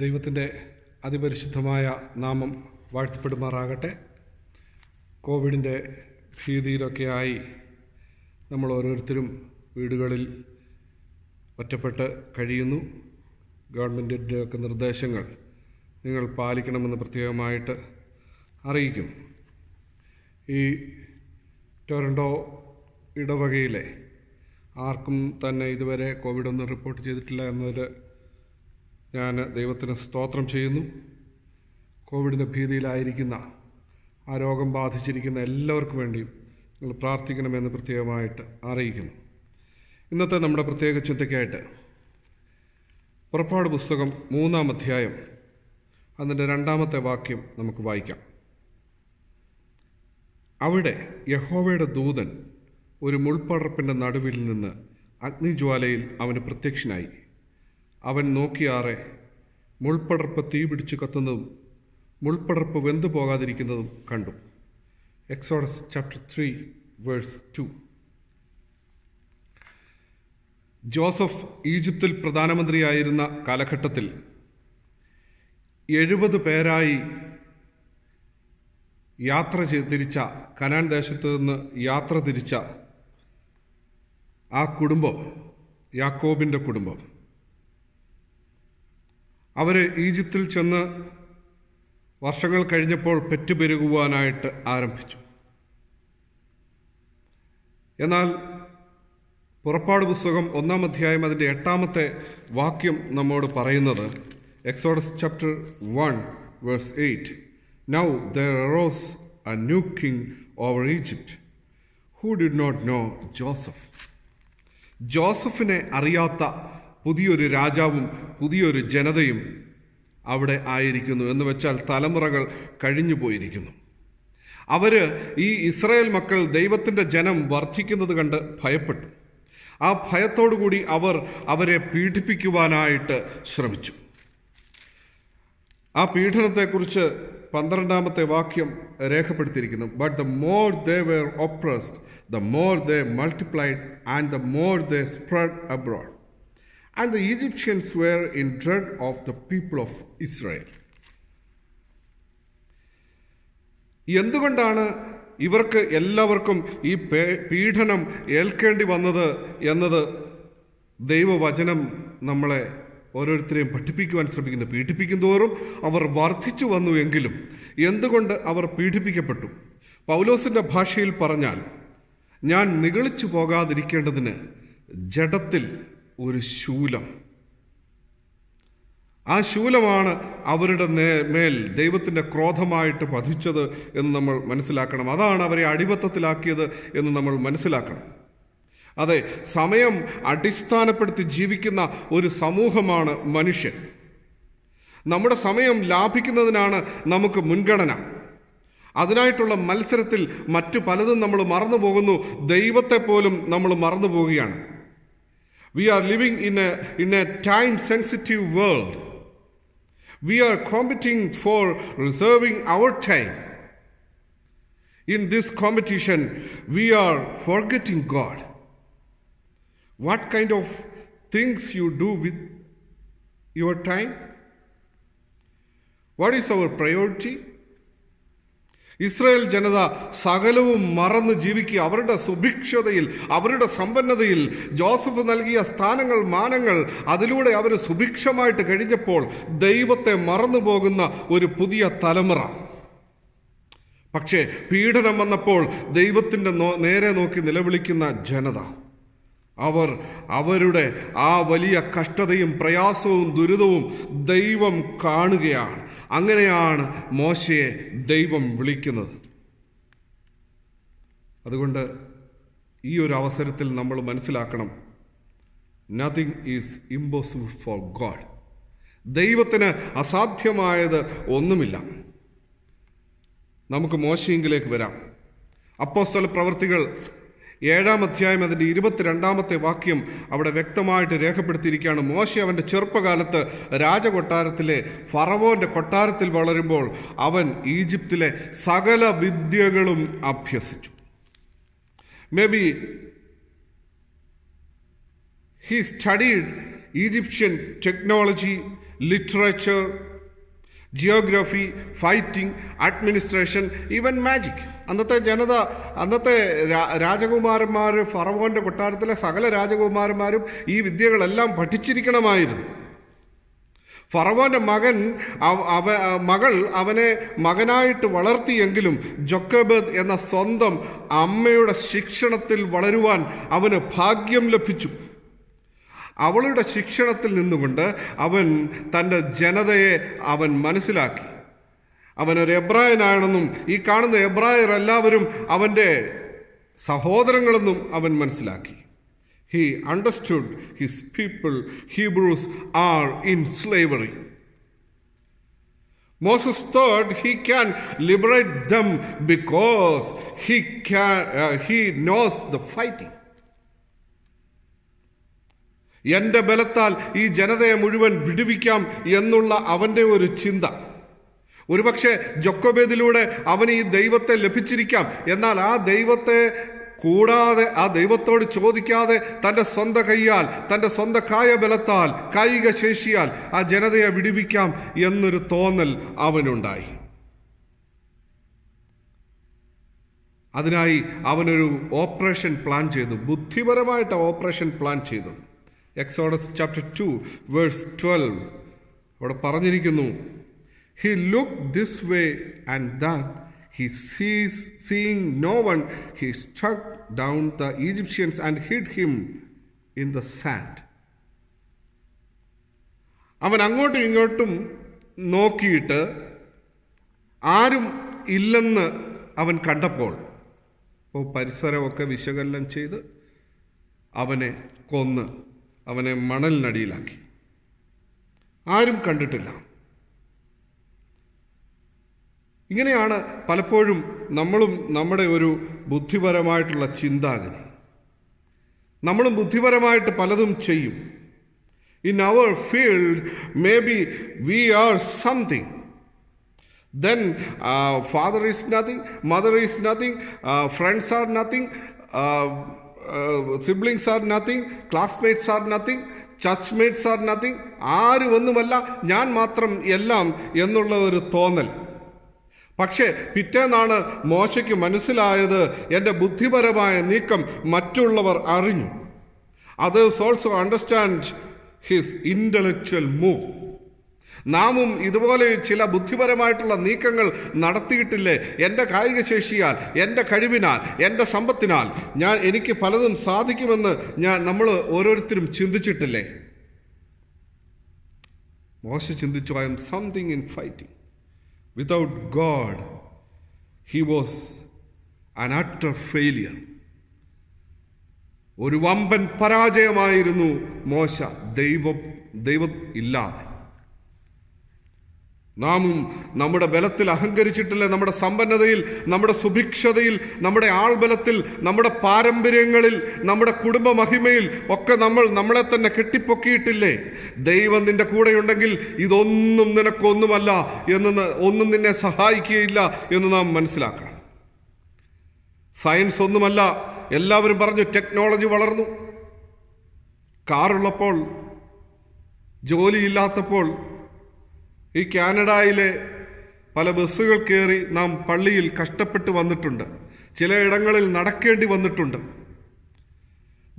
ദൈവത്തിൻ്റെ അതിപരിശുദ്ധമായ നാമം വാഴ്ത്തപ്പെടുമാറാകട്ടെ കോവിഡിൻ്റെ ഭീതിയിലൊക്കെയായി നമ്മൾ ഓരോരുത്തരും വീടുകളിൽ ഒറ്റപ്പെട്ട് കഴിയുന്നു ഗവൺമെൻറ്റിൻ്റെയൊക്കെ ഒക്കെ നിർദ്ദേശങ്ങൾ നിങ്ങൾ പാലിക്കണമെന്ന് പ്രത്യേകമായിട്ട് അറിയിക്കും ഈ ടൊറൻഡോ ഇടവകയിലെ ആർക്കും തന്നെ ഇതുവരെ കോവിഡൊന്നും റിപ്പോർട്ട് ചെയ്തിട്ടില്ല എന്നൊരു ഞാൻ ദൈവത്തിന് സ്തോത്രം ചെയ്യുന്നു കോവിഡിൻ്റെ ഭീതിയിലായിരിക്കുന്ന ആ രോഗം ബാധിച്ചിരിക്കുന്ന എല്ലാവർക്കും വേണ്ടിയും നിങ്ങൾ പ്രാർത്ഥിക്കണമെന്ന് പ്രത്യേകമായിട്ട് അറിയിക്കുന്നു ഇന്നത്തെ നമ്മുടെ പ്രത്യേക ചിന്തയ്ക്കായിട്ട് പുറപ്പാട് പുസ്തകം മൂന്നാം അധ്യായം അതിൻ്റെ രണ്ടാമത്തെ വാക്യം നമുക്ക് വായിക്കാം അവിടെ യഹോവയുടെ ദൂതൻ ഒരു മുൾപ്പടർപ്പിൻ്റെ നടുവിൽ നിന്ന് അഗ്നിജ്വാലയിൽ അവന് പ്രത്യക്ഷനായി അവൻ നോക്കിയാറെ മുൾപ്പടർപ്പ് തീ പിടിച്ചു കത്തുന്നതും മുൾപ്പടർപ്പ് വെന്തു പോകാതിരിക്കുന്നതും കണ്ടു Exodus chapter three verse two Joseph ഈജിപ്തിൽ പ്രധാനമന്ത്രിയായിരുന്ന കാലഘട്ടത്തിൽ എഴുപത് പേരായി യാത്ര തിരിച്ച കനാൻ ദേശത്തു നിന്ന് യാത്ര തിരിച്ച ആ കുടുംബം യാക്കോബിൻ്റെ കുടുംബം അവർ ഈജിപ്തിൽ ചെന്ന് വർഷങ്ങൾ കഴിഞ്ഞപ്പോൾ പെറ്റുപെരുകുവാനായിട്ട് ആരംഭിച്ചു എന്നാൽ പുറപ്പാട് പുസ്തകം ഒന്നാം അധ്യായം അതിൻ്റെ എട്ടാമത്തെ വാക്യം നമ്മോട് പറയുന്നത് Exodus chapter one verse eight now there rose a new king over Egypt who did not know Joseph ജോസഫിനെ അറിയാത്ത പുതിയൊരു രാജാവും പുതിയൊരു ജനതയും അവിടെ ആയിരിക്കുന്നു എന്ന് വെച്ചാൽ തലമുറകൾ കഴിഞ്ഞു പോയിരിക്കുന്നു അവർ ഈ ഇസ്രായേൽ മക്കൾ ദൈവത്തിൻ്റെ ജനം വർദ്ധിക്കുന്നത് കണ്ട് ഭയപ്പെട്ടു ആ ഭയത്തോടുകൂടി അവർ അവരെ പീഡിപ്പിക്കുവാനായിട്ട് ശ്രമിച്ചു ആ പീഡനത്തെക്കുറിച്ച് പന്ത്രണ്ടാമത്തെ വാക്യം രേഖപ്പെടുത്തിയിരിക്കുന്നു but the more they were oppressed the more they multiplied and the more they spread abroad and the Egyptians were in dread of the people of Israel. എന്തുകൊണ്ടാണ് ഇവർക്ക് എല്ലാവർക്കും ഈ പീഡനം ഏൽക്കേണ്ടി വന്നത് എന്നത് ദൈവവചനം നമ്മളെ ഓരോരുത്തരെയും പഠിപ്പിക്കുവാൻ ശ്രമിക്കുന്നു തോറും അവർ വർദ്ധിച്ചു വന്നു എങ്കിലും എന്തുകൊണ്ട് അവർ പീഡിപ്പിക്കപ്പെട്ടു പൗലോസിൻ്റെ ഭാഷയിൽ പറഞ്ഞാൽ ഞാൻ നികളിച്ചു പോകാതിരിക്കേണ്ടതിന് ജഡത്തിൽ ഒരു ശൂലം ആ ശൂലമാണ് അവരുടെ നേ മേൽ ദൈവത്തിൻ്റെ ക്രോധമായിട്ട് പതിച്ചത് എന്ന് നമ്മൾ മനസ്സിലാക്കണം അതാണ് അവരെ അടിമത്തത്തിലാക്കിയത് എന്ന് നമ്മൾ മനസ്സിലാക്കണം അതെ സമയം അടിസ്ഥാനപ്പെടുത്തി ജീവിക്കുന്ന ഒരു സമൂഹമാണ് മനുഷ്യൻ നമ്മുടെ സമയം ലാഭിക്കുന്നതിനാണ് നമുക്ക് മുൻഗണന അതിനായിട്ടുള്ള മത്സരത്തിൽ മറ്റു പലതും നമ്മൾ മറന്നു പോകുന്നു ദൈവത്തെ പോലും നമ്മൾ മറന്നു പോവുകയാണ് We are living in a, in a time sensitive world. We are competing for reserving our time. In this competition, we are forgetting God. What kind of things you do with your time? What is our priority? Israel ജനത സകലവും മറന്ന് ജീവിക്കുക അവരുടെ സുഭിക്ഷതയിൽ അവരുടെ സമ്പന്നതയിൽ Joseph നൽകിയ സ്ഥാനങ്ങൾ മാനങ്ങൾ അതിലൂടെ അവർ സുഭിക്ഷമായിട്ട് കഴിഞ്ഞപ്പോൾ ദൈവത്തെ മറന്നു പോകുന്ന ഒരു പുതിയ തലമുറ പക്ഷേ പീഡനം വന്നപ്പോൾ ദൈവത്തിൻ്റെ നേരെ നോക്കി നിലവിളിക്കുന്ന ജനത അവർ അവരുടെ ആ വലിയ കഷ്ടതയും പ്രയാസവും ദുരിതവും ദൈവം കാണുകയാണ് അങ്ങനെയാണ് മോശയെ ദൈവം വിളിക്കുന്നത് അതുകൊണ്ട് ഈ ഒരു അവസരത്തിൽ നമ്മൾ മനസ്സിലാക്കണം nothing is impossible for God ദൈവത്തിന് അസാധ്യമായത് ഒന്നുമില്ല നമുക്ക് മോശയെങ്കിലേക്ക് വരാം അപ്പോസ്തല പ്രവൃത്തികൾ ഏഴാം അധ്യായം അതിൻ്റെ ഇരുപത്തിരണ്ടാമത്തെ വാക്യം അവിടെ വ്യക്തമായിട്ട് രേഖപ്പെടുത്തിയിരിക്കുകയാണ് മോശ അവൻ്റെ ചെറുപ്പകാലത്ത് രാജകൊട്ടാരത്തിലെ ഫറവോൻ്റെ കൊട്ടാരത്തിൽ വളരുമ്പോൾ അവൻ ഈജിപ്തിലെ സകല വിദ്യകളും അഭ്യസിച്ചു maybe he studied Egyptian technology literature geography fighting administration even magic അന്നത്തെ ജനത അന്നത്തെ രാജകുമാരന്മാർ ഫറവോൻ്റെ കൊട്ടാരത്തിലെ സകല രാജകുമാരന്മാരും ഈ വിദ്യകളെല്ലാം പഠിച്ചിരിക്കണമായിരുന്നു ഫറവോൻ്റെ മകൻ അവ മകൾ അവനെ മകനായിട്ട് വളർത്തിയെങ്കിലും ജൊക്കബദ് എന്ന സ്വന്തം അമ്മയുടെ ശിക്ഷണത്തിൽ വളരുവാൻ അവന് ഭാഗ്യം ലഭിച്ചു അവളുടെ ശിക്ഷണത്തിൽ നിന്നുകൊണ്ട് അവൻ തൻ്റെ ജനതയെ അവൻ മനസ്സിലാക്കി അവനൊരു എബ്രായനാണെന്നും ഈ കാണുന്ന എബ്രായർ എല്ലാവരും അവൻ്റെ സഹോദരങ്ങളെന്നും അവൻ മനസ്സിലാക്കി he understood his people Hebrews are in slavery Moses തേർഡ് he can liberate them because he can he knows the fighting എൻ്റെ ബലത്താൽ ഈ ജനതയെ മുഴുവൻ വിടുവിക്കാം എന്നുള്ള അവൻ്റെ ഒരു ചിന്ത ഒരുപക്ഷെ ജൊക്കോബേദിലൂടെ അവന് ഈ ദൈവത്തെ ലഭിച്ചിരിക്കാം എന്നാൽ ആ ദൈവത്തെ കൂടാതെ ആ ദൈവത്തോട് ചോദിക്കാതെ തൻ്റെ സ്വന്തം കൈയാൽ തൻ്റെ സ്വന്തം കായബലത്താൽ കായിക ശേഷിയാൽ ആ ജനതയെ വിടുവിക്കാം എന്നൊരു തോന്നൽ അവനുണ്ടായി അതിനായി അവനൊരു ഓപ്പറേഷൻ പ്ലാൻ ചെയ്തു ബുദ്ധിപരമായിട്ട് ഓപ്പറേഷൻ പ്ലാൻ ചെയ്തു Exodus chapter two verse twelve അവിടെ പറഞ്ഞിരിക്കുന്നു he look this way and that he sees seeing no one he struck down the Egyptians and hid him in the sand അവൻ അങ്ങോട്ടും ഇങ്ങോട്ടും നോക്കിയിട്ട് ആരും ഇല്ലെന്ന് അവൻ കണ്ടപ്പോൾ അപ്പോൾ പരിസരമൊക്കെ വിശകലനം ചെയ്ത് അവനെ കൊന്ന് അവനെ മണലിനടിയിലാക്കി ആരും കണ്ടിട്ടില്ല ഇങ്ങനെയാണ് പലപ്പോഴും നമ്മളും നമ്മുടെ ഒരു ബുദ്ധിപരമായിട്ടുള്ള ചിന്താഗതി നമ്മളും ബുദ്ധിപരമായിട്ട് പലതും ചെയ്യും in our field maybe we are something then father is nothing mother is nothing friends are nothing siblings are nothing classmates are nothing church mates are nothing ആരും ഒന്നുമല്ല ഞാൻ മാത്രം എല്ലാം എന്നുള്ള ഒരു തോന്നൽ പക്ഷേ പിറ്റേന്നാണ് മോശയ്ക്ക് മനസ്സിലായത് എൻ്റെ ബുദ്ധിപരമായ നീക്കം മറ്റുള്ളവർ അറിഞ്ഞു others also understand his intellectual move നാമും ഇതുപോലെ ചില ബുദ്ധിപരമായിട്ടുള്ള നീക്കങ്ങൾ നടത്തിയിട്ടില്ലേ എൻ്റെ ശേഷിയാൽ എൻ്റെ കഴിവിനാൽ എൻ്റെ സമ്പത്തിനാൽ ഞാൻ എനിക്ക് പലതും സാധിക്കുമെന്ന് ഞാൻ നമ്മൾ ഓരോരുത്തരും ചിന്തിച്ചിട്ടില്ലേ മോശ ചിന്തിച്ചു I am something in fighting without God he was an failure ഒരു വമ്പൻ പരാജയമായിരുന്നു മോശ ദൈവം ദൈവം ഇല്ലാതെ നാമും നമ്മുടെ ബലത്തിൽ അഹങ്കരിച്ചിട്ടില്ല നമ്മുടെ സമ്പന്നതയിൽ നമ്മുടെ സുഭിക്ഷതയിൽ നമ്മുടെ ആൾബലത്തിൽ നമ്മുടെ പാരമ്പര്യങ്ങളിൽ നമ്മുടെ കുടുംബ മഹിമയിൽ ഒക്കെ നമ്മൾ നമ്മളെ തന്നെ കെട്ടിപ്പൊക്കിയിട്ടില്ലേ ദൈവം നിന്റെ കൂടെയുണ്ടെങ്കിൽ ഇതൊന്നും നിനക്കൊന്നുമല്ല എന്ന് ഒന്നും നിന്നെ സഹായിക്കുകയില്ല എന്ന് നാം മനസ്സിലാക്കണം സയൻസ് ഒന്നുമല്ല എല്ലാവരും പറഞ്ഞു ടെക്നോളജി വളർന്നു കാറുള്ളപ്പോൾ ജോലിയില്ലാത്തപ്പോൾ ഈ കാനഡയിലെ പല ബസ്സുകൾ കയറി നാം പള്ളിയിൽ കഷ്ടപ്പെട്ട് വന്നിട്ടുണ്ട് ചിലയിടങ്ങളിൽ നടക്കേണ്ടി വന്നിട്ടുണ്ട്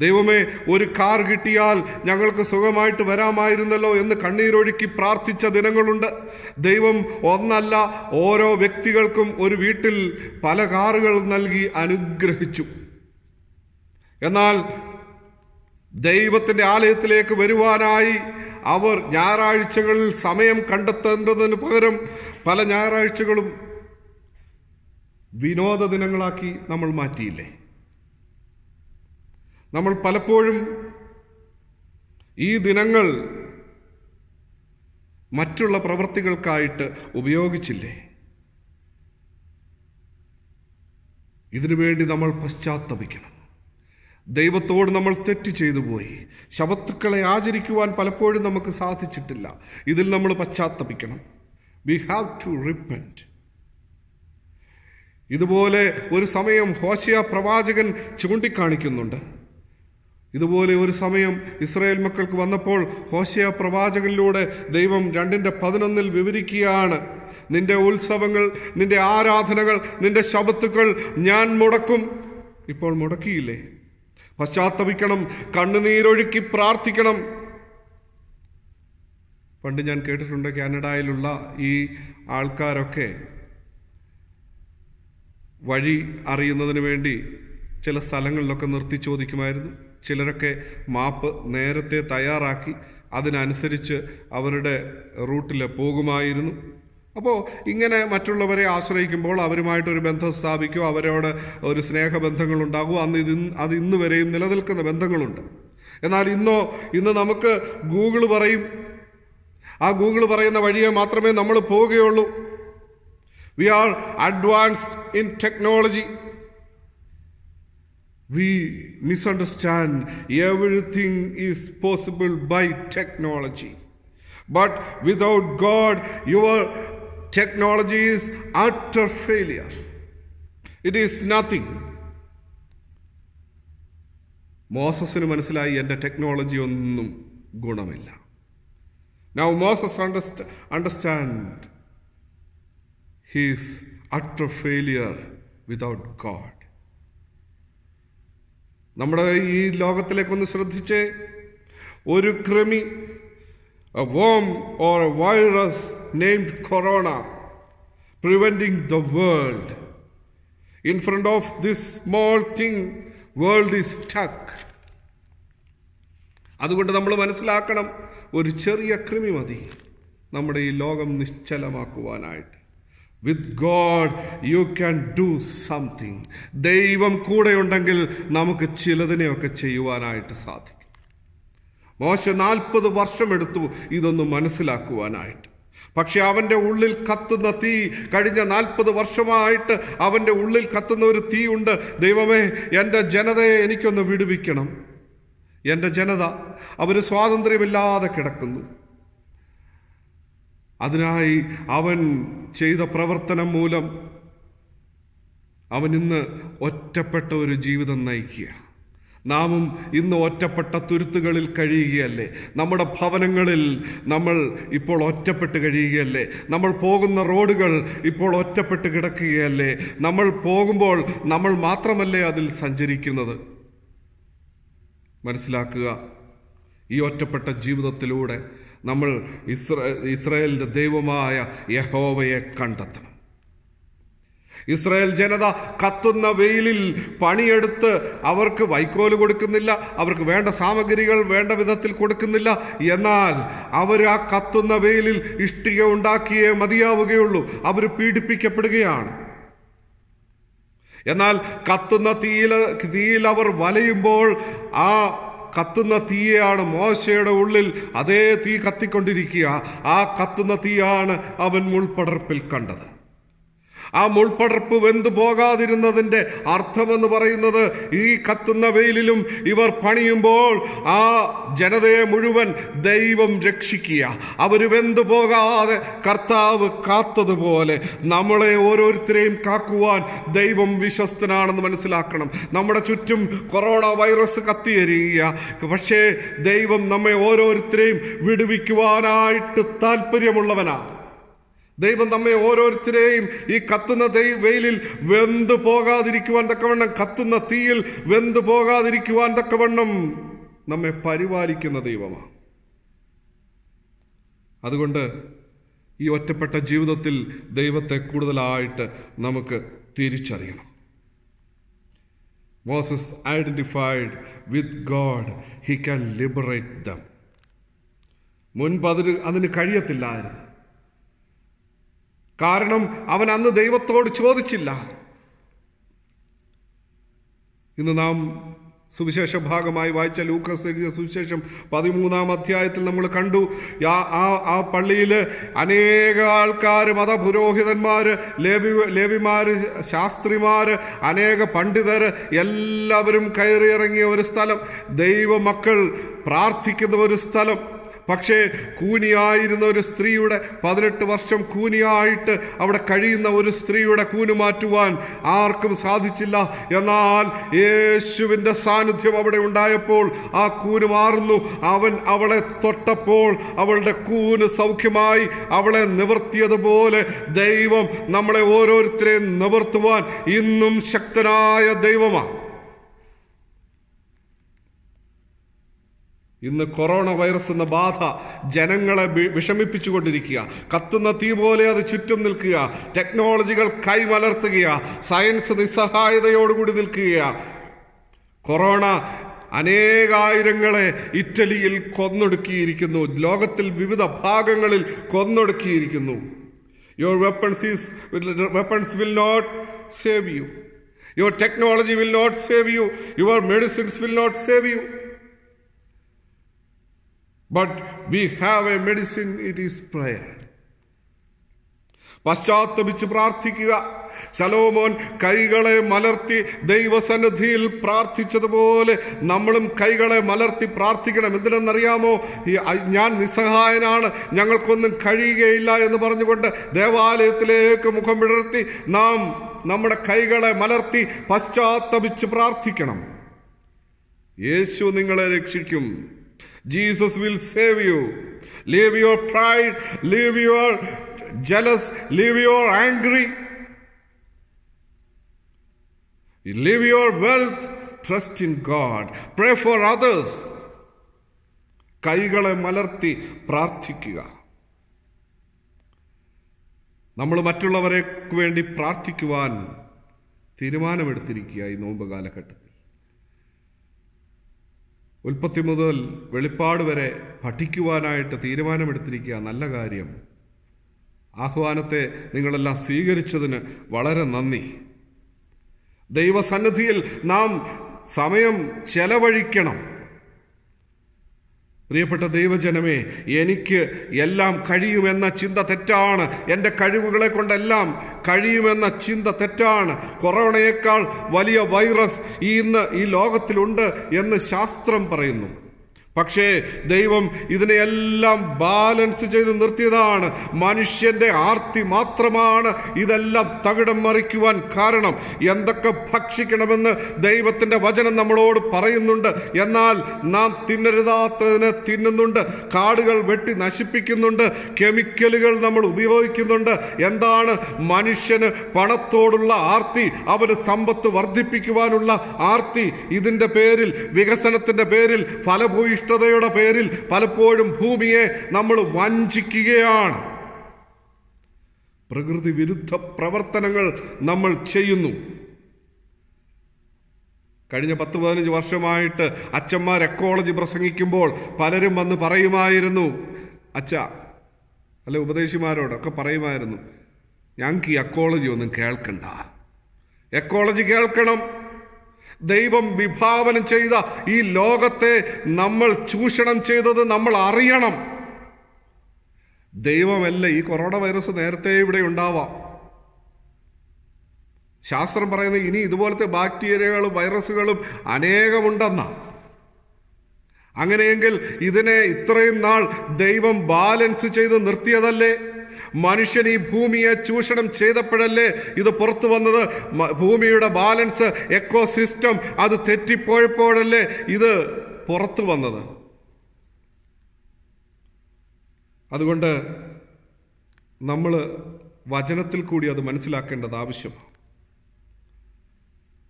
ദൈവമേ ഒരു കാർ കിട്ടിയാൽ ഞങ്ങൾക്ക് സുഖമായിട്ട് വരാമായിരുന്നല്ലോ എന്ന് കണ്ണീരൊഴുക്കി പ്രാർത്ഥിച്ച ദിനങ്ങളുണ്ട് ദൈവം ഒന്നല്ല ഓരോ വ്യക്തികൾക്കും ഒരു വീട്ടിൽ പല കാറുകൾ നൽകി അനുഗ്രഹിച്ചു എന്നാൽ ദൈവത്തിൻ്റെ ആലയത്തിലേക്ക് വരുവാനായി അവർ ഞായറാഴ്ചകളിൽ സമയം കണ്ടെത്തേണ്ടതിന് പകരം പല ഞായറാഴ്ചകളും വിനോദ ദിനങ്ങളാക്കി നമ്മൾ മാറ്റിയില്ലേ നമ്മൾ പലപ്പോഴും ഈ ദിനങ്ങൾ മറ്റുള്ള പ്രവൃത്തികൾക്കായിട്ട് ഉപയോഗിച്ചില്ലേ ഇതിനുവേണ്ടി നമ്മൾ പശ്ചാത്തപിക്കണം ദൈവത്തോട് നമ്മൾ തെറ്റ് ചെയ്തു പോയി ശബത്തുക്കളെ ആചരിക്കുവാൻ പലപ്പോഴും നമുക്ക് സാധിച്ചിട്ടില്ല ഇതിൽ നമ്മൾ പശ്ചാത്തപിക്കണം വി ഹാവ് ടു റിപ്പൻറ്റ് ഇതുപോലെ ഒരു സമയം ഹോശിയ പ്രവാചകൻ ചൂണ്ടിക്കാണിക്കുന്നുണ്ട് ഇതുപോലെ ഒരു സമയം ഇസ്രായേൽ മക്കൾക്ക് വന്നപ്പോൾ ഹോശിയ പ്രവാചകനിലൂടെ ദൈവം രണ്ടിൻ്റെ പതിനൊന്നിൽ വിവരിക്കുകയാണ് നിന്റെ ഉത്സവങ്ങൾ നിന്റെ ആരാധനകൾ നിന്റെ ശബത്തുക്കൾ ഞാൻ മുടക്കും ഇപ്പോൾ മുടക്കിയില്ലേ പശ്ചാത്തപിക്കണം കണ്ണുനീരൊഴുക്കി പ്രാർത്ഥിക്കണം പണ്ട് ഞാൻ കേട്ടിട്ടുണ്ട് കാനഡയിലുള്ള ഈ ആൾക്കാരൊക്കെ വഴി അറിയുന്നതിന് വേണ്ടി ചില സ്ഥലങ്ങളിലൊക്കെ നിർത്തി ചോദിക്കുമായിരുന്നു ചിലരൊക്കെ മാപ്പ് നേരത്തെ തയ്യാറാക്കി അതിനനുസരിച്ച് അവരുടെ റൂട്ടിൽ പോകുമായിരുന്നു അപ്പോൾ ഇങ്ങനെ മറ്റുള്ളവരെ ആശ്രയിക്കുമ്പോൾ അവരുമായിട്ടൊരു ബന്ധം സ്ഥാപിക്കുകയോ അവരോട് ഒരു സ്നേഹബന്ധങ്ങൾ ഉണ്ടാകുമോ അന്ന് ഇത് അത് ഇന്ന് വരെയും നിലനിൽക്കുന്ന ബന്ധങ്ങളുണ്ട് എന്നാൽ ഇന്നോ ഇന്ന് നമുക്ക് ഗൂഗിൾ പറയും ആ ഗൂഗിൾ പറയുന്ന വഴിയെ മാത്രമേ നമ്മൾ പോവുകയുള്ളൂ we are advanced in technology we misunderstand everything is possible by technology but without God your Technology is utter failure. It is nothing. മോസസിന് മനസ്സിലായി എൻ്റെ ടെക്നോളജി ഒന്നും ഗുണമില്ല now Moses understand understand he's utter failure without God നമ്മുടെ ഈ ലോകത്തിലേക്കൊന്ന് ശ്രദ്ധിച്ച് ഒരു കൃമി a worm or a virus named corona preventing the world. In front of this small thing, world is stuck. അതുകൊണ്ട് നമ്മൾ മനസ്സിലാക്കണം ഒരു ചെറിയ കൃമി മതി നമ്മുടെ ഈ ലോകം നിശ്ചലമാക്കുവാനായിട്ട് with God you can do something ദൈവം കൂടെയുണ്ടെങ്കിൽ നമുക്ക് ചിലതിനെയൊക്കെ ചെയ്യുവാനായിട്ട് സാധിക്കും മോശ നാൽപ്പത് വർഷമെടുത്തു ഇതൊന്ന് മനസ്സിലാക്കുവാനായിട്ട് പക്ഷെ അവൻ്റെ ഉള്ളിൽ കത്തുന്ന തീ കഴിഞ്ഞ നാൽപ്പത് വർഷമായിട്ട് അവൻ്റെ ഉള്ളിൽ കത്തുന്ന ഒരു തീ ഉണ്ട് ദൈവമേ എൻ്റെ ജനതയെ എനിക്കൊന്ന് വിടുവിക്കണം എൻ്റെ ജനത അവർ സ്വാതന്ത്ര്യമില്ലാതെ കിടക്കുന്നു അതിനായി അവൻ ചെയ്ത പ്രവർത്തനം മൂലം അവൻ ഇന്ന് ഒറ്റപ്പെട്ട ഒരു ജീവിതം നയിക്കുക നാമും ഇന്ന് ഒറ്റപ്പെട്ട തുരുത്തുകളിൽ കഴിയുകയല്ലേ നമ്മുടെ ഭവനങ്ങളിൽ നമ്മൾ ഇപ്പോൾ ഒറ്റപ്പെട്ട് കഴിയുകയല്ലേ നമ്മൾ പോകുന്ന റോഡുകൾ ഇപ്പോൾ ഒറ്റപ്പെട്ട് കിടക്കുകയല്ലേ നമ്മൾ പോകുമ്പോൾ നമ്മൾ മാത്രമല്ലേ അതിൽ സഞ്ചരിക്കുന്നത് മനസ്സിലാക്കുക ഈ ഒറ്റപ്പെട്ട ജീവിതത്തിലൂടെ നമ്മൾ ഇസ്ര ഇസ്രയേലിൻ്റെ ദൈവമായ യഹോവയെ കണ്ടെത്തണം ഇസ്രായേൽ ജനത കത്തുന്ന വെയിലിൽ പണിയെടുത്ത് അവർക്ക് വൈക്കോല് കൊടുക്കുന്നില്ല അവർക്ക് വേണ്ട സാമഗ്രികൾ വേണ്ട വിധത്തിൽ കൊടുക്കുന്നില്ല എന്നാൽ അവർ ആ കത്തുന്ന വെയിലിൽ ഇഷ്ടിക ഉണ്ടാക്കിയേ മതിയാവുകയുള്ളൂ അവർ പീഡിപ്പിക്കപ്പെടുകയാണ് എന്നാൽ കത്തുന്ന തീയിൽ തീയിൽ അവർ വലയുമ്പോൾ ആ കത്തുന്ന തീയാണ് മോശയുടെ ഉള്ളിൽ അതേ തീ കത്തിക്കൊണ്ടിരിക്കുക ആ കത്തുന്ന തീയാണ് അവൻ മുൾപ്പടർപ്പിൽ കണ്ടത് ആ മുൾപ്പടർപ്പ് വെന്തു പോകാതിരുന്നതിൻ്റെ അർത്ഥമെന്ന് പറയുന്നത് ഈ കത്തുന്ന വെയിലിലും ഇവർ പണിയുമ്പോൾ ആ ജനതയെ മുഴുവൻ ദൈവം രക്ഷിക്കുക അവർ വെന്തു പോകാതെ കർത്താവ് കാത്തതുപോലെ നമ്മളെ ഓരോരുത്തരെയും കാക്കുവാൻ ദൈവം വിശ്വസ്തനാണെന്ന് മനസ്സിലാക്കണം നമ്മുടെ ചുറ്റും കൊറോണ വൈറസ് കത്തിയെരിയുക പക്ഷേ ദൈവം നമ്മെ ഓരോരുത്തരെയും വിടുവിക്കുവാനായിട്ട് താല്പര്യമുള്ളവനാണ് ദൈവം നമ്മെ ഓരോരുത്തരെയും ഈ കത്തുന്ന ദൈ വെയിലിൽ വെന്തു പോകാതിരിക്കുവാൻ തക്കവണ്ണം കത്തുന്ന തീയിൽ വെന്തു പോകാതിരിക്കുവാൻ തക്കവണ്ണം നമ്മെ പരിപാലിക്കുന്ന ദൈവമാണ് അതുകൊണ്ട് ഈ ഒറ്റപ്പെട്ട ജീവിതത്തിൽ ദൈവത്തെ കൂടുതലായിട്ട് നമുക്ക് തിരിച്ചറിയണം Moses identified with God he can liberate them മുൻപ് അതിന് അതിന് കഴിയത്തില്ലായിരുന്നു കാരണം അവൻ അന്ന് ദൈവത്തോട് ചോദിച്ചില്ല ഇന്ന് നാം സുവിശേഷ ഭാഗമായി വായിച്ച ലൂക്കസ് എഴുതിയ സുവിശേഷം പതിമൂന്നാം അധ്യായത്തിൽ നമ്മൾ കണ്ടു ആ ആ പള്ളിയിൽ അനേക ആൾക്കാർ മതപുരോഹിതന്മാർ ലേവി ലേവിമാർ ശാസ്ത്രിമാർ അനേക പണ്ഡിതർ എല്ലാവരും കയറിയിറങ്ങിയ ഒരു സ്ഥലം ദൈവമക്കൾ പ്രാർത്ഥിക്കുന്ന ഒരു സ്ഥലം പക്ഷേ കൂനിയായിരുന്ന ഒരു സ്ത്രീയുടെ പതിനെട്ട് വർഷം കൂനിയായിട്ട് അവിടെ കഴിയുന്ന ഒരു സ്ത്രീയുടെ കൂന് മാറ്റുവാൻ ആർക്കും സാധിച്ചില്ല എന്നാൽ യേശുവിൻ്റെ സാന്നിധ്യം അവിടെ ഉണ്ടായപ്പോൾ ആ കൂന് മാറുന്നു അവൻ അവളെ തൊട്ടപ്പോൾ അവളുടെ കൂന് സൗഖ്യമായി അവളെ നിവർത്തിയതുപോലെ ദൈവം നമ്മളെ ഓരോരുത്തരെയും നിവർത്തുവാൻ ഇന്നും ശക്തനായ ദൈവമാണ് ഇന്ന് കൊറോണ വൈറസ് എന്ന ബാധ ജനങ്ങളെ വിഷമിപ്പിച്ചുകൊണ്ടിരിക്കുക കത്തുന്ന തീ പോലെ അത് ചുറ്റും നിൽക്കുക ടെക്നോളജികൾ കൈമലർത്തുക സയൻസ് നിസ്സഹായതയോടുകൂടി നിൽക്കുക കൊറോണ അനേകായിരങ്ങളെ ഇറ്റലിയിൽ കൊന്നൊടുക്കിയിരിക്കുന്നു ലോകത്തിൽ വിവിധ ഭാഗങ്ങളിൽ കൊന്നൊടുക്കിയിരിക്കുന്നു your weapons is weapons will not save you your technology will not save you your medicines will not save you but we have a medicine it is prayer പശ്ചാത്തപിച്ച് പ്രാർത്ഥിക്കുക സലോമോൻ കൈകളെ മലർത്തി ദൈവസന്നിധിയിൽ പ്രാർത്ഥിച്ചതുപോലെ നമ്മളും കൈകളെ മലർത്തി പ്രാർത്ഥിക്കണം എന്തിനെന്നറിയാമോ ഈ ഞാൻ നിസ്സഹായനാണ് ഞങ്ങൾക്കൊന്നും കഴിയുകയില്ല എന്ന് പറഞ്ഞുകൊണ്ട് ദേവാലയത്തിലേക്ക് മുഖം വിടർത്തി നാം നമ്മുടെ കൈകളെ മലർത്തി പശ്ചാത്തപിച്ച് പ്രാർത്ഥിക്കണം യേശു നിങ്ങളെ രക്ഷിക്കും Jesus will save you. Leave your pride, leave your jealous, leave your angry, leave your wealth. Trust in God. Pray for others. കൈകളെ മലർത്തി പ്രാർത്ഥിക്കുക നമ്മൾ മറ്റുള്ളവരെ വേണ്ടി പ്രാർത്ഥിക്കുവാൻ തീരുമാനമെടുത്തിരിക്കുക ഈ നോമ്പ് കാലഘട്ടത്തിൽ ഉൽപ്പത്തി മുതൽ വെളിപ്പാട് വരെ പഠിക്കുവാനായിട്ട് തീരുമാനമെടുത്തിരിക്കുക നല്ല കാര്യം ആഹ്വാനത്തെ നിങ്ങളെല്ലാം സ്വീകരിച്ചതിന് വളരെ നന്ദി ദൈവസന്നിധിയിൽ നാം സമയം ചെലവഴിക്കണം പ്രിയപ്പെട്ട ദൈവജനമേ എനിക്ക് എല്ലാം കഴിയുമെന്ന ചിന്ത തെറ്റാണ് എൻ്റെ കഴിവുകളെ കൊണ്ടെല്ലാം കഴിയുമെന്ന ചിന്ത തെറ്റാണ് കൊറോണയേക്കാൾ വലിയ വൈറസ് ഇന്ന് ഈ ലോകത്തിലുണ്ട് എന്ന് ശാസ്ത്രം പറയുന്നു പക്ഷേ ദൈവം ഇതിനെയെല്ലാം ബാലൻസ് ചെയ്ത് നിർത്തിയതാണ് മനുഷ്യന്റെ ആർത്തി മാത്രമാണ് ഇതെല്ലാം തകിടം മറിക്കുവാൻ കാരണം എന്തൊക്കെ ഭക്ഷിക്കണമെന്ന് ദൈവത്തിന്റെ വചനം നമ്മളോട് പറയുന്നുണ്ട് എന്നാൽ നാം തിന്നരുതാത്തതിനെ തിന്നുന്നുണ്ട് കാടുകൾ വെട്ടി നശിപ്പിക്കുന്നുണ്ട് കെമിക്കലുകൾ നമ്മൾ ഉപയോഗിക്കുന്നുണ്ട് എന്താണ് മനുഷ്യന് പണത്തോടുള്ള ആർത്തി അവന് സമ്പത്ത് വർദ്ധിപ്പിക്കുവാനുള്ള ആർത്തി ഇതിൻ്റെ പേരിൽ വികസനത്തിൻ്റെ പേരിൽ ഫലഭൂയിഷ് സത്യനിഷ്ഠതയുടെ പേരിൽ പലപ്പോഴും ഭൂമിയെ നമ്മൾ വഞ്ചിക്കുകയാണ് പ്രകൃതി വിരുദ്ധ പ്രവർത്തനങ്ങൾ നമ്മൾ ചെയ്യുന്നു കഴിഞ്ഞ പത്ത് പതിനഞ്ച് വർഷമായിട്ട് അച്ഛന്മാർ എക്കോളജി പ്രസംഗിക്കുമ്പോൾ പലരും വന്ന് പറയുമായിരുന്നു അച്ഛ അല്ലെ ഉപദേശിമാരോടൊക്കെ പറയുമായിരുന്നു ഞങ്ങൾക്ക് ഈ എക്കോളജി ഒന്നും കേൾക്കണ്ട എക്കോളജി കേൾക്കണം ദൈവം വിഭാവനം ചെയ്ത ഈ ലോകത്തെ നമ്മൾ ചൂഷണം ചെയ്തത് നമ്മൾ അറിയണം ദൈവമല്ല ഈ കൊറോണ വൈറസ് നേരത്തെ ഇവിടെ ഉണ്ടാവാം ശാസ്ത്രം പറയുന്നത് ഇനി ഇതുപോലത്തെ ബാക്ടീരിയകളും വൈറസുകളും അനേകമുണ്ടെന്ന അങ്ങനെയെങ്കിൽ ഇതിനെ ഇത്രയും നാൾ ദൈവം ബാലൻസ് ചെയ്ത് നിർത്തിയതല്ലേ മനുഷ്യൻ ഈ ഭൂമിയെ ചൂഷണം ചെയ്തപ്പോഴല്ലേ ഇത് പുറത്തു വന്നത് ഭൂമിയുടെ ബാലൻസ് എക്കോ സിസ്റ്റം അത് തെറ്റിപ്പോയപ്പോഴല്ലേ ഇത് പുറത്തു വന്നത് അതുകൊണ്ട് നമ്മൾ വചനത്തിൽ കൂടി അത് മനസ്സിലാക്കേണ്ടത് ആവശ്യമാണ്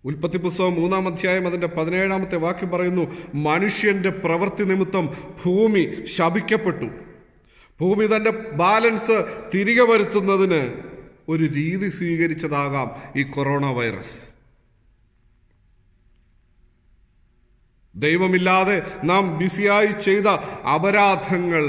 ഉൽപ്പത്തി പുസ്തകം മൂന്നാം അധ്യായം അതിൻ്റെ പതിനേഴാമത്തെ വാക്യം പറയുന്നു മനുഷ്യൻ്റെ പ്രവൃത്തി നിമിത്തം ഭൂമി ശപിക്കപ്പെട്ടു ഭൂമി തന്റെ ബാലൻസ് തിരികെ വരുത്തുന്നതിന് ഒരു രീതി സ്വീകരിച്ചതാകാം ഈ കൊറോണ വൈറസ് ദൈവമില്ലാതെ നാം ബിസിയായി ചെയ്ത അപരാധങ്ങൾ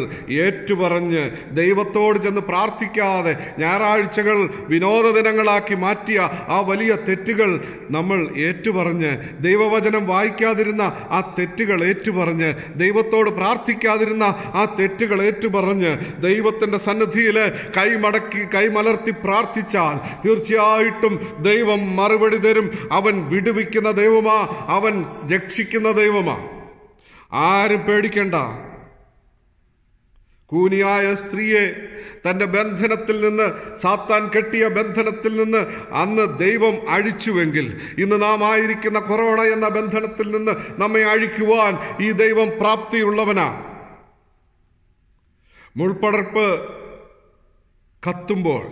ഏറ്റുപറഞ്ഞ് ദൈവത്തോട് ചെന്ന് പ്രാർത്ഥിക്കാതെ ഞായറാഴ്ചകൾ വിനോദ ദിനങ്ങളാക്കി മാറ്റിയ ആ വലിയ തെറ്റുകൾ നമ്മൾ ഏറ്റുപറഞ്ഞ് ദൈവവചനം വായിക്കാതിരുന്ന ആ തെറ്റുകൾ ഏറ്റുപറഞ്ഞ് ദൈവത്തോട് പ്രാർത്ഥിക്കാതിരുന്ന ആ തെറ്റുകൾ ഏറ്റുപറഞ്ഞ് ദൈവത്തിൻ്റെ സന്നദ്ധിയിൽ കൈമടക്കി കൈമലർത്തി പ്രാർത്ഥിച്ചാൽ തീർച്ചയായിട്ടും ദൈവം മറുപടി തരും അവൻ വിടുവിക്കുന്ന ദൈവമാ അവൻ രക്ഷിക്കുന്ന ദൈവം ദൈവമാ ആരും പേടിക്കണ്ട കൂനിയായ സ്ത്രീയെ തന്റെ ബന്ധനത്തിൽ നിന്ന് സാത്താൻ കെട്ടിയ ബന്ധനത്തിൽ നിന്ന് അന്ന് ദൈവം അഴിച്ചുവെങ്കിൽ ഇന്ന് നാം ആയിരിക്കുന്ന കൊറോണ എന്ന ബന്ധനത്തിൽ നിന്ന് നമ്മെ അഴിക്കുവാൻ ഈ ദൈവം പ്രാപ്തിയുള്ളവനാ മുൾപ്പടർപ്പ് കത്തുമ്പോൾ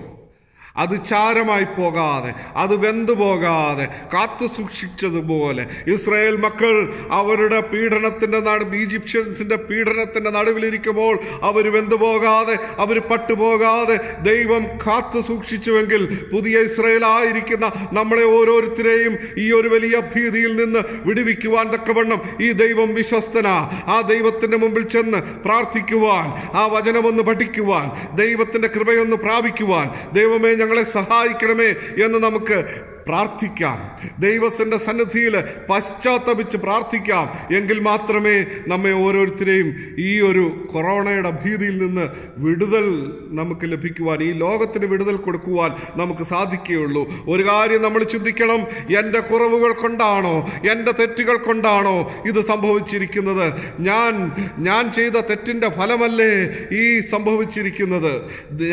അത് ചാരമായി പോകാതെ അത് വെന്തു പോകാതെ കാത്തു സൂക്ഷിച്ചതുപോലെ ഇസ്രായേൽ മക്കൾ അവരുടെ പീഡനത്തിൻ്റെ നാട് ഈജിപ്ഷ്യൻസിൻ്റെ പീഡനത്തിൻ്റെ നടുവിലിരിക്കുമ്പോൾ അവർ വെന്തു പോകാതെ അവർ പട്ടുപോകാതെ ദൈവം കാത്തു സൂക്ഷിച്ചുവെങ്കിൽ പുതിയ ആയിരിക്കുന്ന നമ്മളെ ഓരോരുത്തരെയും ഈ ഒരു വലിയ ഭീതിയിൽ നിന്ന് വിടുവിക്കുവാൻ തക്കവണ്ണം ഈ ദൈവം വിശ്വസ്തനാ ആ ദൈവത്തിൻ്റെ മുമ്പിൽ ചെന്ന് പ്രാർത്ഥിക്കുവാൻ ആ വചനമൊന്ന് പഠിക്കുവാൻ ദൈവത്തിൻ്റെ കൃപയൊന്ന് പ്രാപിക്കുവാൻ ദൈവമേ ഞങ്ങളെ സഹായിക്കണമേ എന്ന് നമുക്ക് പ്രാർത്ഥിക്കാം ദൈവത്തിൻ്റെ സന്നദ്ധിയിൽ പശ്ചാത്തപിച്ച് പ്രാർത്ഥിക്കാം എങ്കിൽ മാത്രമേ നമ്മെ ഓരോരുത്തരെയും ഈ ഒരു കൊറോണയുടെ ഭീതിയിൽ നിന്ന് വിടുതൽ നമുക്ക് ലഭിക്കുവാൻ ഈ ലോകത്തിന് വിടുതൽ കൊടുക്കുവാൻ നമുക്ക് സാധിക്കുകയുള്ളൂ ഒരു കാര്യം നമ്മൾ ചിന്തിക്കണം എൻ്റെ കുറവുകൾ കൊണ്ടാണോ എൻ്റെ തെറ്റുകൾ കൊണ്ടാണോ ഇത് സംഭവിച്ചിരിക്കുന്നത് ഞാൻ ഞാൻ ചെയ്ത തെറ്റിൻ്റെ ഫലമല്ലേ ഈ സംഭവിച്ചിരിക്കുന്നത്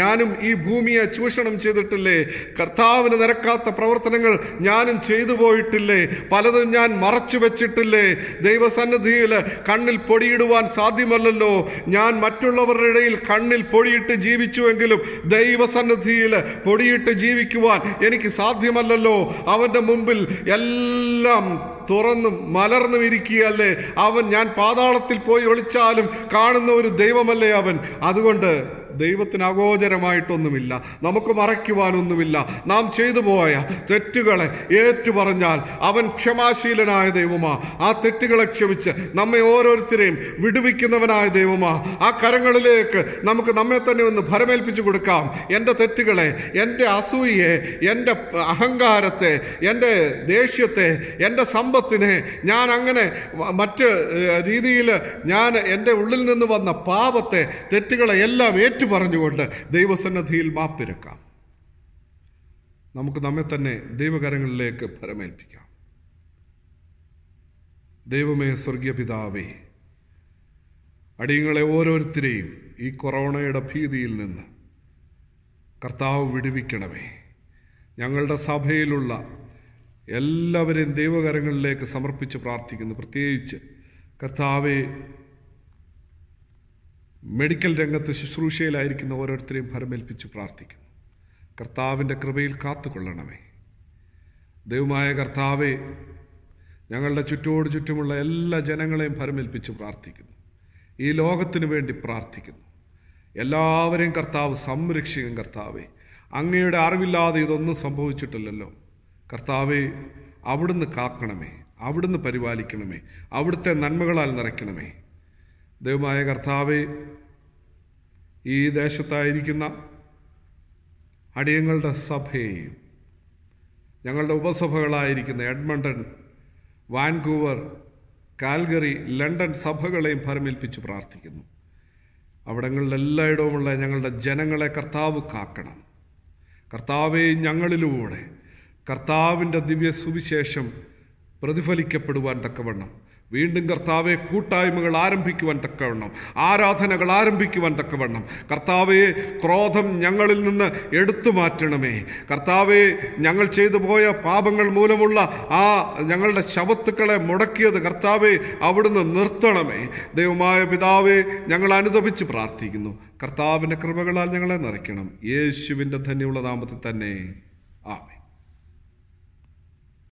ഞാനും ഈ ഭൂമിയെ ചൂഷണം ചെയ്തിട്ടില്ലേ കർത്താവിന് നിരക്കാത്ത പ്രവർത്തനം പ്രവർത്തനങ്ങൾ ഞാനും ചെയ്തു പോയിട്ടില്ലേ പലതും ഞാൻ മറച്ചു വെച്ചിട്ടില്ലേ ദൈവസന്നിധിയിൽ കണ്ണിൽ പൊടിയിടുവാൻ സാധ്യമല്ലല്ലോ ഞാൻ മറ്റുള്ളവരുടെ ഇടയിൽ കണ്ണിൽ പൊടിയിട്ട് ജീവിച്ചുവെങ്കിലും ദൈവസന്നിധിയിൽ പൊടിയിട്ട് ജീവിക്കുവാൻ എനിക്ക് സാധ്യമല്ലല്ലോ അവൻ്റെ മുമ്പിൽ എല്ലാം തുറന്നും മലർന്നും ഇരിക്കുകയല്ലേ അവൻ ഞാൻ പാതാളത്തിൽ പോയി ഒളിച്ചാലും കാണുന്ന ഒരു ദൈവമല്ലേ അവൻ അതുകൊണ്ട് ദൈവത്തിന് അഗോചരമായിട്ടൊന്നുമില്ല നമുക്ക് മറയ്ക്കുവാനൊന്നുമില്ല നാം ചെയ്തു പോയ തെറ്റുകളെ ഏറ്റുപറഞ്ഞാൽ അവൻ ക്ഷമാശീലനായ ദൈവമാ ആ തെറ്റുകളെ ക്ഷമിച്ച് നമ്മെ ഓരോരുത്തരെയും വിടുവിക്കുന്നവനായ ദൈവമാ ആ കരങ്ങളിലേക്ക് നമുക്ക് നമ്മെ തന്നെ ഒന്ന് ഭരമേൽപ്പിച്ചു കൊടുക്കാം എൻ്റെ തെറ്റുകളെ എൻ്റെ അസൂയയെ എൻ്റെ അഹങ്കാരത്തെ എൻ്റെ ദേഷ്യത്തെ എൻ്റെ സമ്പത്തിനെ ഞാൻ അങ്ങനെ മറ്റ് രീതിയിൽ ഞാൻ എൻ്റെ ഉള്ളിൽ നിന്ന് വന്ന പാപത്തെ തെറ്റുകളെ എല്ലാം ഏറ്റു പറഞ്ഞുകൊണ്ട് ദൈവസന്നദ്ധിയിൽ മാപ്പിരക്കാം നമുക്ക് നമ്മെ തന്നെ ദൈവകരങ്ങളിലേക്ക് ഫലമേൽപ്പിക്കാം ദൈവമേ സ്വർഗീയ പിതാവേ അടിയങ്ങളെ ഓരോരുത്തരെയും ഈ കൊറോണയുടെ ഭീതിയിൽ നിന്ന് കർത്താവ് വിടുവിക്കണമേ ഞങ്ങളുടെ സഭയിലുള്ള എല്ലാവരെയും ദൈവകരങ്ങളിലേക്ക് സമർപ്പിച്ച് പ്രാർത്ഥിക്കുന്നു പ്രത്യേകിച്ച് കർത്താവെ മെഡിക്കൽ രംഗത്ത് ശുശ്രൂഷയിലായിരിക്കുന്ന ഓരോരുത്തരെയും ഫലമേൽപ്പിച്ച് പ്രാർത്ഥിക്കുന്നു കർത്താവിൻ്റെ കൃപയിൽ കാത്തുകൊള്ളണമേ ദൈവമായ കർത്താവെ ഞങ്ങളുടെ ചുറ്റോട് ചുറ്റുമുള്ള എല്ലാ ജനങ്ങളെയും ഫലമേൽപ്പിച്ച് പ്രാർത്ഥിക്കുന്നു ഈ ലോകത്തിനു വേണ്ടി പ്രാർത്ഥിക്കുന്നു എല്ലാവരെയും കർത്താവ് സംരക്ഷിക്കും കർത്താവെ അങ്ങയുടെ അറിവില്ലാതെ ഇതൊന്നും സംഭവിച്ചിട്ടില്ലല്ലോ കർത്താവെ അവിടുന്ന് കാക്കണമേ അവിടുന്ന് പരിപാലിക്കണമേ അവിടുത്തെ നന്മകളാൽ നിറയ്ക്കണമേ ദൈവമായ കർത്താവ് ഈ ദേശത്തായിരിക്കുന്ന അടിയങ്ങളുടെ സഭയെയും ഞങ്ങളുടെ ഉപസഭകളായിരിക്കുന്ന എഡ്മണ്ടൺ വാൻകൂവർ കാൽഗറി ലണ്ടൻ സഭകളെയും ഭരമേൽപ്പിച്ച് പ്രാർത്ഥിക്കുന്നു അവിടങ്ങളിലെല്ലായിടവുമുള്ള ഞങ്ങളുടെ ജനങ്ങളെ കർത്താവ് കാക്കണം കർത്താവെ ഞങ്ങളിലൂടെ കർത്താവിൻ്റെ ദിവ്യ സുവിശേഷം പ്രതിഫലിക്കപ്പെടുവാൻ തക്കവണ്ണം വീണ്ടും കർത്താവെ കൂട്ടായ്മകൾ ആരംഭിക്കുവാൻ തക്കവണ്ണം ആരാധനകൾ ആരംഭിക്കുവാൻ തക്കവണ്ണം കർത്താവെ ക്രോധം ഞങ്ങളിൽ നിന്ന് എടുത്തു മാറ്റണമേ കർത്താവെ ഞങ്ങൾ ചെയ്തു പോയ പാപങ്ങൾ മൂലമുള്ള ആ ഞങ്ങളുടെ ശവത്തുക്കളെ മുടക്കിയത് കർത്താവെ അവിടുന്ന് നിർത്തണമേ ദൈവമായ പിതാവെ ഞങ്ങൾ അനുദപിച്ച് പ്രാർത്ഥിക്കുന്നു കർത്താവിൻ്റെ കൃപകളാൽ ഞങ്ങളെ നിറയ്ക്കണം യേശുവിൻ്റെ ധന്യമുള്ള നാമത്തിൽ തന്നെ ആമേ